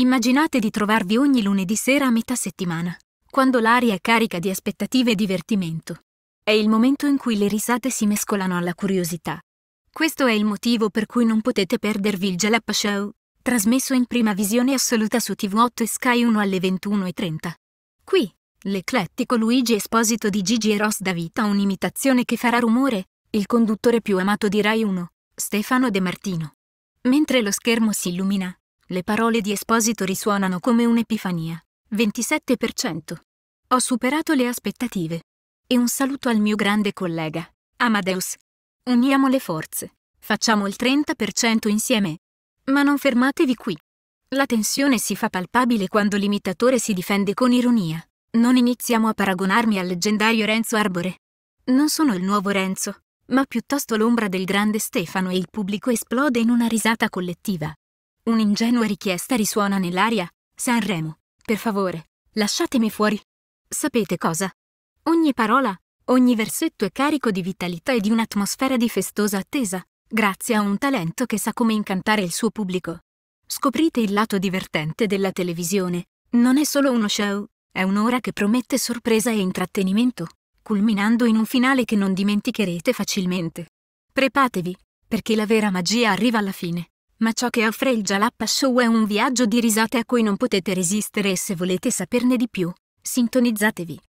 Immaginate di trovarvi ogni lunedì sera a metà settimana, quando l'aria è carica di aspettative e divertimento. È il momento in cui le risate si mescolano alla curiosità. Questo è il motivo per cui non potete perdervi il Jalappa Show, trasmesso in prima visione assoluta su TV8 e Sky 1 alle 21.30. Qui, l'eclettico Luigi Esposito di Gigi e Ross dà vita un'imitazione che farà rumore, il conduttore più amato di Rai 1, Stefano De Martino. Mentre lo schermo si illumina, le parole di Esposito risuonano come un'epifania. 27%. Ho superato le aspettative. E un saluto al mio grande collega, Amadeus. Uniamo le forze. Facciamo il 30% insieme. Ma non fermatevi qui. La tensione si fa palpabile quando l'imitatore si difende con ironia. Non iniziamo a paragonarmi al leggendario Renzo Arbore. Non sono il nuovo Renzo, ma piuttosto l'ombra del grande Stefano e il pubblico esplode in una risata collettiva. Un'ingenua richiesta risuona nell'aria. Sanremo, per favore, lasciatemi fuori. Sapete cosa? Ogni parola, ogni versetto è carico di vitalità e di un'atmosfera di festosa attesa, grazie a un talento che sa come incantare il suo pubblico. Scoprite il lato divertente della televisione. Non è solo uno show, è un'ora che promette sorpresa e intrattenimento, culminando in un finale che non dimenticherete facilmente. Prepatevi, perché la vera magia arriva alla fine ma ciò che offre il Jalappa Show è un viaggio di risate a cui non potete resistere e se volete saperne di più, sintonizzatevi.